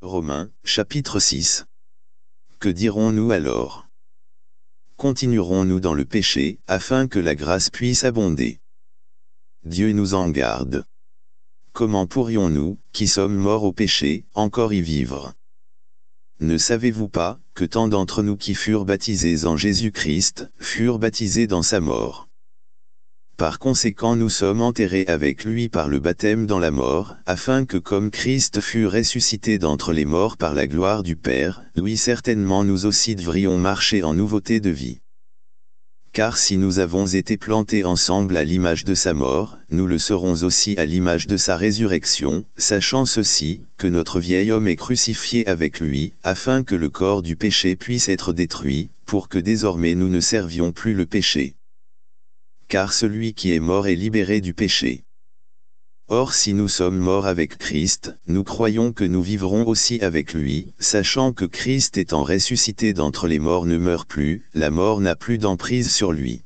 Romains, chapitre 6. Que dirons-nous alors Continuerons-nous dans le péché, afin que la grâce puisse abonder Dieu nous en garde. Comment pourrions-nous, qui sommes morts au péché, encore y vivre Ne savez-vous pas, que tant d'entre nous qui furent baptisés en Jésus-Christ, furent baptisés dans sa mort par conséquent nous sommes enterrés avec lui par le baptême dans la mort, afin que comme Christ fut ressuscité d'entre les morts par la gloire du Père, lui certainement nous aussi devrions marcher en nouveauté de vie. Car si nous avons été plantés ensemble à l'image de sa mort, nous le serons aussi à l'image de sa résurrection, sachant ceci, que notre vieil homme est crucifié avec lui, afin que le corps du péché puisse être détruit, pour que désormais nous ne servions plus le péché car celui qui est mort est libéré du péché. Or si nous sommes morts avec Christ, nous croyons que nous vivrons aussi avec lui, sachant que Christ étant ressuscité d'entre les morts ne meurt plus, la mort n'a plus d'emprise sur lui.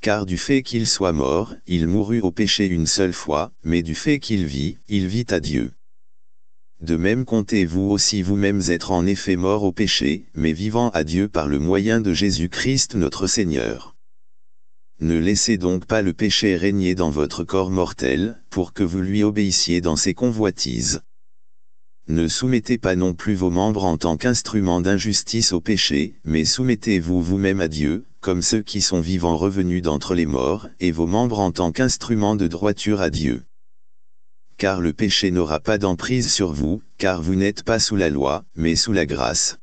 Car du fait qu'il soit mort, il mourut au péché une seule fois, mais du fait qu'il vit, il vit à Dieu. De même comptez-vous aussi vous-mêmes être en effet morts au péché, mais vivant à Dieu par le moyen de Jésus-Christ notre Seigneur. Ne laissez donc pas le péché régner dans votre corps mortel, pour que vous lui obéissiez dans ses convoitises. Ne soumettez pas non plus vos membres en tant qu'instrument d'injustice au péché, mais soumettez-vous vous-même à Dieu, comme ceux qui sont vivants revenus d'entre les morts, et vos membres en tant qu'instruments de droiture à Dieu. Car le péché n'aura pas d'emprise sur vous, car vous n'êtes pas sous la loi, mais sous la grâce.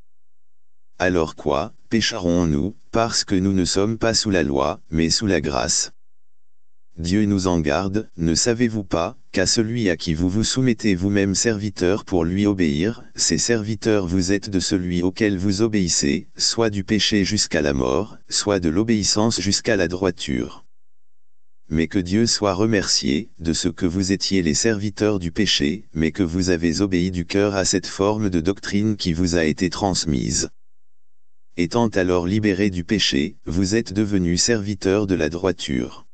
Alors quoi, pécherons-nous, parce que nous ne sommes pas sous la loi, mais sous la grâce. Dieu nous en garde, ne savez-vous pas, qu'à celui à qui vous vous soumettez vous-même serviteur pour lui obéir, ces serviteurs vous êtes de celui auquel vous obéissez, soit du péché jusqu'à la mort, soit de l'obéissance jusqu'à la droiture. Mais que Dieu soit remercié, de ce que vous étiez les serviteurs du péché, mais que vous avez obéi du cœur à cette forme de doctrine qui vous a été transmise étant alors libérés du péché, vous êtes devenus serviteurs de la droiture.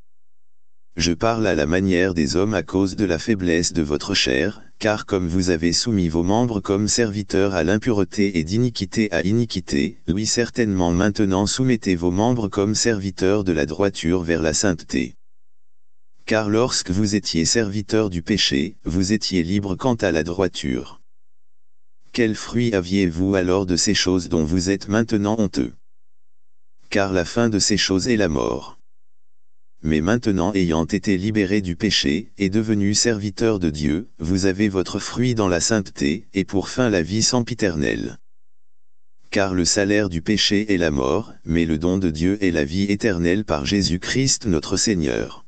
Je parle à la manière des hommes à cause de la faiblesse de votre chair, car comme vous avez soumis vos membres comme serviteurs à l'impureté et d'iniquité à iniquité, oui certainement maintenant soumettez vos membres comme serviteurs de la droiture vers la sainteté. Car lorsque vous étiez serviteurs du péché, vous étiez libres quant à la droiture. Quel fruit aviez-vous alors de ces choses dont vous êtes maintenant honteux Car la fin de ces choses est la mort. Mais maintenant ayant été libéré du péché, et devenu serviteur de Dieu, vous avez votre fruit dans la sainteté, et pour fin la vie sempiternelle. Car le salaire du péché est la mort, mais le don de Dieu est la vie éternelle par Jésus-Christ notre Seigneur.